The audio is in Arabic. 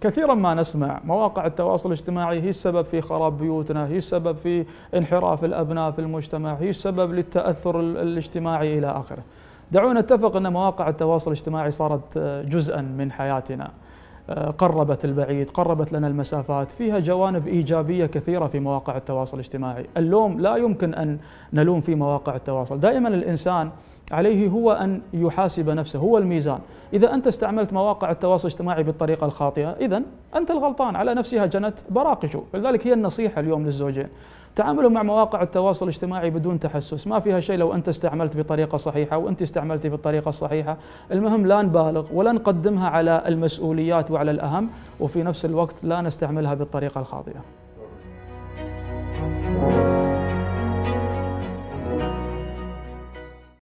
كثيرا ما نسمع مواقع التواصل الاجتماعي هي السبب في خراب بيوتنا هي السبب في انحراف الأبناء في المجتمع هي السبب للتأثر الاجتماعي إلى آخره دعونا نتفق أن مواقع التواصل الاجتماعي صارت جزءا من حياتنا آه، قربت البعيد قربت لنا المسافات فيها جوانب إيجابية كثيرة في مواقع التواصل الاجتماعي اللوم لا يمكن أن نلوم في مواقع التواصل دائما الإنسان عليه هو أن يحاسب نفسه هو الميزان إذا أنت استعملت مواقع التواصل الاجتماعي بالطريقة الخاطئة إذا أنت الغلطان على نفسها جنت براقش لذلك هي النصيحة اليوم للزوجين تعاملوا مع مواقع التواصل الاجتماعي بدون تحسس ما فيها شيء لو أنت استعملت بطريقة صحيحة وأنت استعملتي بطريقة صحيحة المهم لا نبالغ ولا نقدمها على المسؤوليات وعلى الأهم وفي نفس الوقت لا نستعملها بالطريقة الخاطئة